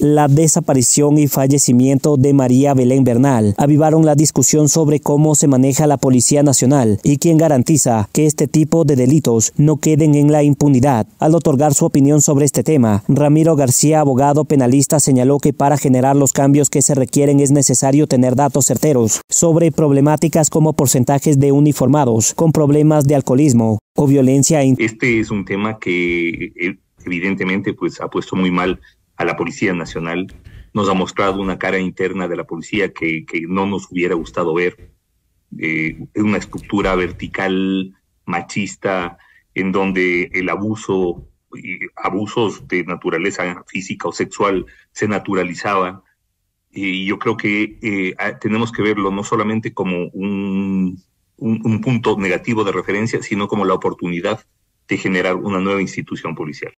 La desaparición y fallecimiento de María Belén Bernal avivaron la discusión sobre cómo se maneja la Policía Nacional y quién garantiza que este tipo de delitos no queden en la impunidad. Al otorgar su opinión sobre este tema, Ramiro García, abogado penalista, señaló que para generar los cambios que se requieren es necesario tener datos certeros sobre problemáticas como porcentajes de uniformados con problemas de alcoholismo o violencia. Este es un tema que eh, evidentemente pues ha puesto muy mal a la Policía Nacional, nos ha mostrado una cara interna de la policía que, no nos hubiera gustado ver, eh, una estructura vertical, machista, en donde el abuso, y abusos de naturaleza física o sexual se naturalizaban. Y yo creo que eh, tenemos que verlo no solamente como un punto negativo de referencia, sino como la oportunidad de generar una nueva institución policial.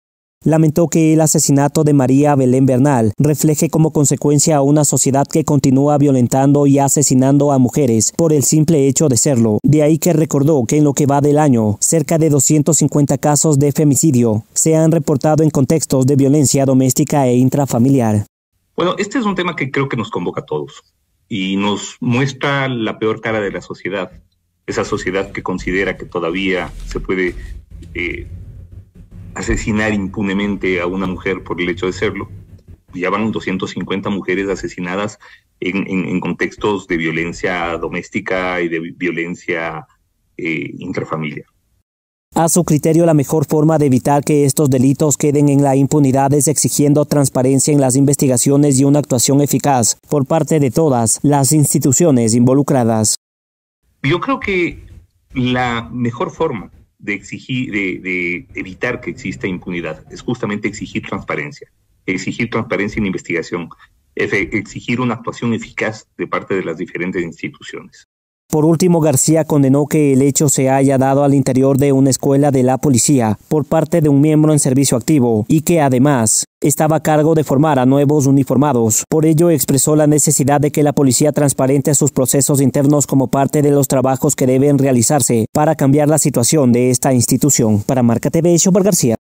Lamentó que el asesinato de María Belén Bernal refleje como consecuencia a una sociedad que continúa violentando y asesinando a mujeres por el simple hecho de serlo. De ahí que recordó que en lo que va del año, cerca de 250 casos de femicidio se han reportado en contextos de violencia doméstica e intrafamiliar. Bueno, este es un tema que creo que nos convoca a todos y nos muestra la peor cara de la sociedad, esa sociedad que considera que todavía se puede eh, asesinar impunemente a una mujer por el hecho de serlo. Ya van 250 mujeres asesinadas en, contextos de violencia doméstica y de violencia eh, A su criterio, la mejor forma de evitar que estos delitos queden en la impunidad es exigiendo transparencia en las investigaciones y una actuación eficaz por parte de todas las instituciones involucradas. Yo creo que la mejor forma de exigir, de, de evitar que exista impunidad, es justamente exigir transparencia, exigir transparencia en investigación, exigir una actuación eficaz de parte de las diferentes instituciones. Por último, García condenó que el hecho se haya dado al interior de una escuela de la policía por parte de un miembro en servicio activo y que además estaba a cargo de formar a nuevos uniformados. Por ello expresó la necesidad de que la policía transparente sus procesos internos como parte de los trabajos que deben realizarse para cambiar la situación de esta institución. Para Marca TV, García.